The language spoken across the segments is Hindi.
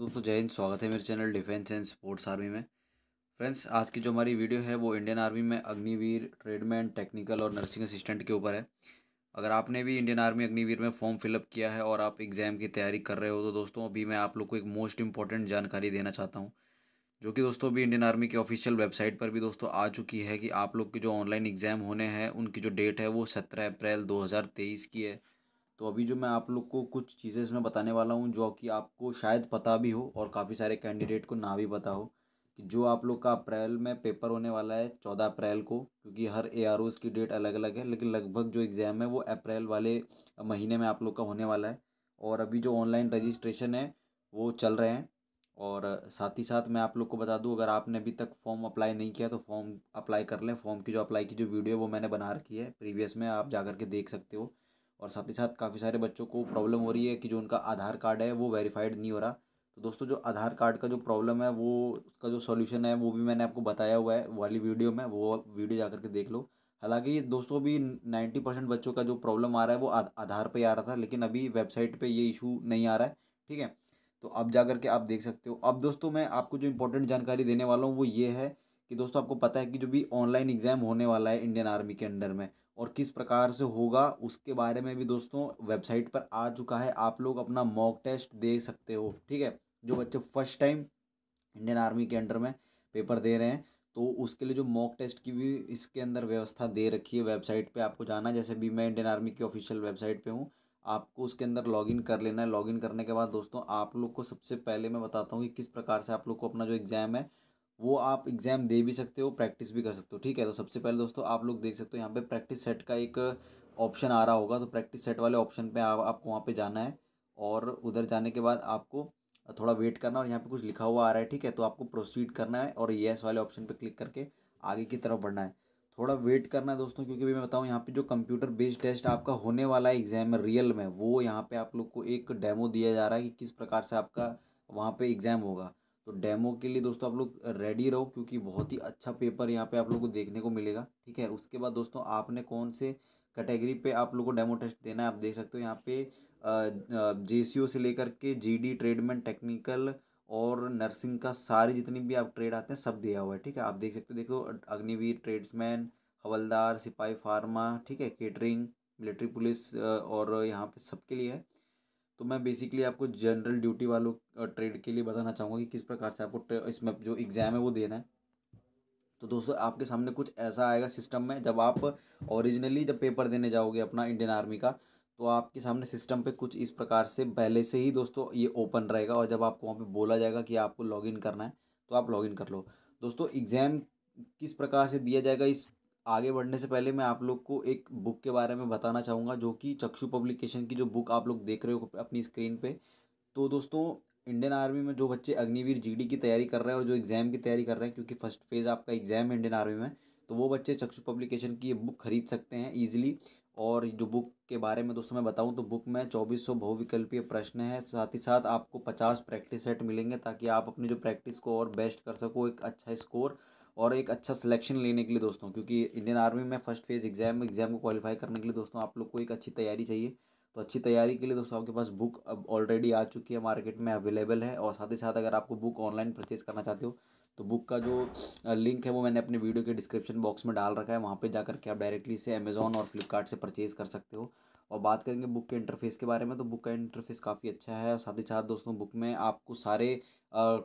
दोस्तों जय हिंद स्वागत है मेरे channel defence and sports army में फ्रेंड्स आज की जो हमारी वीडियो है वो इंडियन आर्मी में अग्निवीर ट्रेडमैन टेक्निकल और नर्सिंग असिस्टेंट के ऊपर है अगर आपने भी इंडियन आर्मी अग्निवीर में फॉर्म फिलअप किया है और आप एग्ज़ाम की तैयारी कर रहे हो तो दोस्तों अभी मैं आप लोग को एक मोस्ट इंपॉर्टेंट जानकारी देना चाहता हूँ जो कि दोस्तों अभी इंडियन आर्मी की ऑफिशियल वेबसाइट पर भी दोस्तों आ चुकी है कि आप लोग के जो ऑनलाइन एग्ज़ाम होने हैं उनकी जो डेट है वो सत्रह अप्रैल दो की है तो अभी जो मैं आप लोग को कुछ चीज़ें इसमें बताने वाला हूँ जो कि आपको शायद पता भी हो और काफ़ी सारे कैंडिडेट को ना भी पता हो कि जो आप लोग का अप्रैल में पेपर होने वाला है चौदह अप्रैल को क्योंकि हर ए की डेट अलग अलग है लेकिन लगभग जो एग्ज़ाम है वो अप्रैल वाले महीने में आप लोग का होने वाला है और अभी जो ऑनलाइन रजिस्ट्रेशन है वो चल रहे हैं और साथ ही साथ मैं आप लोग को बता दूं अगर आपने अभी तक फॉर्म अप्लाई नहीं किया तो फॉर्म अप्लाई कर लें फॉर्म की जो अप्लाई की जो वीडियो वो मैंने बना रखी है प्रीवियस में आप जा के देख सकते हो और साथ ही साथ काफ़ी सारे बच्चों को प्रॉब्लम हो रही है कि जो उनका आधार कार्ड है वो वेरीफाइड नहीं हो रहा तो दोस्तों जो आधार कार्ड का जो प्रॉब्लम है वो उसका जो सॉल्यूशन है वो भी मैंने आपको बताया हुआ है वाली वीडियो में वो वीडियो जा करके देख लो हालांकि दोस्तों अभी नाइन्टी परसेंट बच्चों का जो प्रॉब्लम आ रहा है वो आधार पर आ रहा था लेकिन अभी वेबसाइट पर ये इशू नहीं आ रहा है ठीक है तो अब जा करके आप देख सकते हो अब दोस्तों मैं आपको जो इंपॉर्टेंट जानकारी देने वाला हूँ वो ये है कि दोस्तों आपको पता है कि जो भी ऑनलाइन एग्ज़ाम होने वाला है इंडियन आर्मी के अंडर में और किस प्रकार से होगा उसके बारे में भी दोस्तों वेबसाइट पर आ चुका है आप लोग अपना मॉक टेस्ट दे सकते हो ठीक है जो बच्चे फर्स्ट टाइम इंडियन आर्मी के अंडर में पेपर दे रहे हैं तो उसके लिए जो मॉक टेस्ट की भी इसके अंदर व्यवस्था दे रखी है वेबसाइट पे आपको जाना जैसे भी मैं इंडियन आर्मी की ऑफिशियल वेबसाइट पे हूँ आपको उसके अंदर लॉगिन कर लेना है लॉगिन करने के बाद दोस्तों आप लोग को सबसे पहले मैं बताता हूँ कि किस प्रकार से आप लोग को अपना जो एग्ज़ाम है वो आप एग्ज़ाम दे भी सकते हो प्रैक्टिस भी कर सकते हो ठीक है तो सबसे पहले दोस्तों आप लोग देख सकते हो यहाँ पे प्रैक्टिस सेट का एक ऑप्शन आ रहा होगा तो प्रैक्टिस सेट वाले ऑप्शन पे आप, आपको वहाँ पे जाना है और उधर जाने के बाद आपको थोड़ा वेट करना और यहाँ पे कुछ लिखा हुआ आ रहा है ठीक है तो आपको प्रोसीड करना है और येस वाले ऑप्शन पर क्लिक करके आगे की तरफ बढ़ना है थोड़ा वेट करना है दोस्तों क्योंकि मैं बताऊँ यहाँ पर जो कंप्यूटर बेस्ड टेस्ट आपका होने वाला है एग्ज़ाम में रियल में वो यहाँ पर आप लोग को एक डेमो दिया जा रहा है कि किस प्रकार से आपका वहाँ पर एग्ज़ाम होगा तो डेमो के लिए दोस्तों आप लोग रेडी रहो क्योंकि बहुत ही अच्छा पेपर यहाँ पे आप लोग को देखने को मिलेगा ठीक है उसके बाद दोस्तों आपने कौन से कैटेगरी पे आप लोग को डेमो टेस्ट देना है आप देख सकते हो यहाँ पे जे से लेकर के जी ट्रेडमेंट टेक्निकल और नर्सिंग का सारे जितनी भी आप ट्रेड आते हैं सब दिया हुआ है ठीक है आप देख सकते हो देखो अग्निवीर ट्रेड्समैन हवलदार सिपाही फार्मा ठीक है केटरिंग मिलिट्री पुलिस और यहाँ पर सबके लिए है तो मैं बेसिकली आपको जनरल ड्यूटी वालों ट्रेड के लिए बताना चाहूँगा कि किस प्रकार से आपको इसमें जो एग्ज़ाम है वो देना है तो दोस्तों आपके सामने कुछ ऐसा आएगा सिस्टम में जब आप ओरिजिनली जब पेपर देने जाओगे अपना इंडियन आर्मी का तो आपके सामने सिस्टम पे कुछ इस प्रकार से पहले से ही दोस्तों ये ओपन रहेगा और जब आपको वहाँ पे बोला जाएगा कि आपको लॉगिन करना है तो आप लॉगिन कर लो दोस्तों एग्ज़ाम किस प्रकार से दिया जाएगा इस आगे बढ़ने से पहले मैं आप लोग को एक बुक के बारे में बताना चाहूँगा जो कि चक्षु पब्लिकेशन की जो बुक आप लोग देख रहे हो अपनी स्क्रीन पे तो दोस्तों इंडियन आर्मी में जो बच्चे अग्निवीर जीडी की तैयारी कर रहे हैं और जो एग्ज़ाम की तैयारी कर रहे हैं क्योंकि फर्स्ट फेज़ आपका एग्ज़ाम है इंडियन आर्मी में तो वो बच्चे चक्षु पब्लिकेशन की ये बुक खरीद सकते हैं ईजिली और जो बुक के बारे में दोस्तों मैं बताऊँ तो बुक में चौबीस सौ बहुविकल्पीय प्रश्न है साथ ही साथ आपको पचास प्रैक्टिस सेट मिलेंगे ताकि आप अपनी जो प्रैक्टिस को और बेस्ट कर सको एक अच्छा स्कोर और एक अच्छा सिलेक्शन लेने के लिए दोस्तों क्योंकि इंडियन आर्मी में फर्स्ट फेज एग्जाम एग्जाम को क्वालिफाई करने के लिए दोस्तों आप लोग को एक अच्छी तैयारी चाहिए तो अच्छी तैयारी के लिए दोस्तों आपके पास बुक अब ऑलरेडी आ चुकी है मार्केट में अवेलेबल है और साथ ही साथ अगर आपको बुक ऑनलाइन परचेज करना चाहते हो तो बुक का जो लिंक है वो मैंने अपने वीडियो के डिस्क्रिप्शन बॉक्स में डाल रखा है वहाँ पर जा करके आप डायरेक्टली से अमेज़ॉन और फ्लिपकार्ट से परचेज़ कर सकते हो और बात करेंगे बुक के इंटरफेस के बारे में तो बुक का इंटरफेस काफ़ी अच्छा है और साथ ही साथ दोस्तों बुक में आपको सारे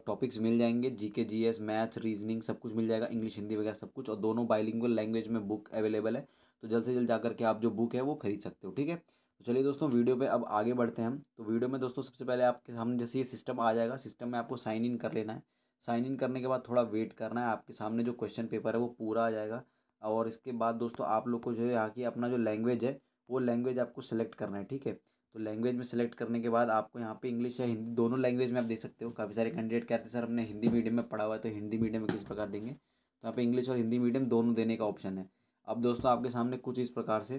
टॉपिक्स मिल जाएंगे जीके जीएस मैथ्स रीजनिंग सब कुछ मिल जाएगा इंग्लिश हिंदी वगैरह सब कुछ और दोनों बाइलिंगुअल लैंग्वेज में बुक अवेलेबल है तो जल्द से जल्द जा करके आप जो बुक है वो खरीद सकते हो ठीक है तो चलिए दोस्तों वीडियो पर अब आगे बढ़ते हैं हम तो वीडियो में दोस्तों सबसे पहले आपके सामने जैसे ये सिस्टम आ जाएगा सिस्टम में आपको साइन इन कर लेना है साइन इन करने के बाद थोड़ा वेट करना है आपके सामने जो क्वेश्चन पेपर है वो पूरा आ जाएगा और इसके बाद दोस्तों आप लोग को जो है यहाँ की अपना जो लैंग्वेज है वो लैंग्वेज आपको सेलेक्ट करना है ठीक है तो लैंग्वेज में सेलेक्ट करने के बाद आपको यहाँ पे इंग्लिश या हिंदी दोनों लैंग्वेज में आप देख सकते हो काफ़ी सारे कैंडिडेट कहते हैं सर हमने हिंदी मीडियम में पढ़ा हुआ है तो हिंदी मीडियम में किस प्रकार देंगे तो यहाँ पे इंग्लिश और हिंदी मीडियम दोनों देने का ऑप्शन है अब दोस्तों आपके सामने कुछ इस प्रकार से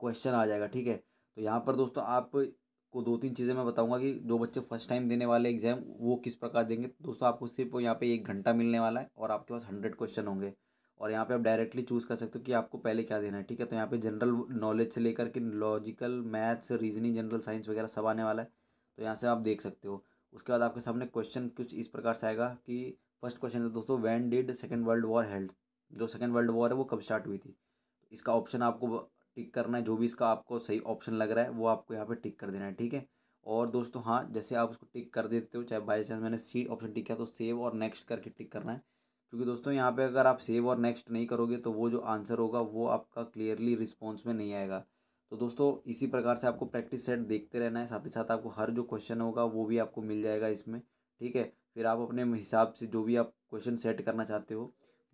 क्वेश्चन आ जाएगा ठीक है तो यहाँ पर दोस्तों आपको दो तीन चीज़ें मैं बताऊँगा कि जो बच्चे फर्स्ट टाइम देने वाले एग्जाम वो किस प्रकार देंगे दोस्तों आपको सिर्फ यहाँ पे एक घंटा मिलने वाला है और आपके पास हंड्रेड क्वेश्चन होंगे और यहाँ पे आप डायरेक्टली चूज़ कर सकते हो कि आपको पहले क्या देना है ठीक है तो यहाँ पे जनरल नॉलेज से लेकर के logical maths reasoning general science वगैरह सब आने वाला है तो यहाँ से आप देख सकते हो उसके बाद आपके सामने क्वेश्चन कुछ इस प्रकार से आएगा कि फर्स्ट क्वेश्चन है दोस्तों when did second world war held जो सेकेंड वर्ल्ड वॉर है वो कब स्टार्ट हुई थी इसका ऑप्शन आपको टिक करना है जो भी इसका आपको सही ऑप्शन लग रहा है वो आपको यहाँ पर टिक कर देना है ठीक है और दोस्तों हाँ जैसे आप उसको टिक कर देते हो चाहे बाई चांस मैंने सी ऑप्शन टिक किया तो सेव और नेक्स्ट करके टिक करना है क्योंकि दोस्तों यहाँ पे अगर आप सेव और नेक्स्ट नहीं करोगे तो वो जो आंसर होगा वो आपका क्लियरली रिस्पॉन्स में नहीं आएगा तो दोस्तों इसी प्रकार से आपको प्रैक्टिस सेट देखते रहना है साथ ही साथ आपको हर जो क्वेश्चन होगा वो भी आपको मिल जाएगा इसमें ठीक है फिर आप अपने हिसाब से जो भी आप क्वेश्चन सेट करना चाहते हो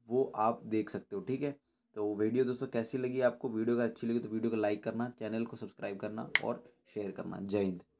वो आप देख सकते हो ठीक है तो वीडियो दोस्तों कैसी लगी आपको वीडियो अगर अच्छी लगी तो वीडियो को लाइक करना चैनल को सब्सक्राइब करना और शेयर करना जय हिंद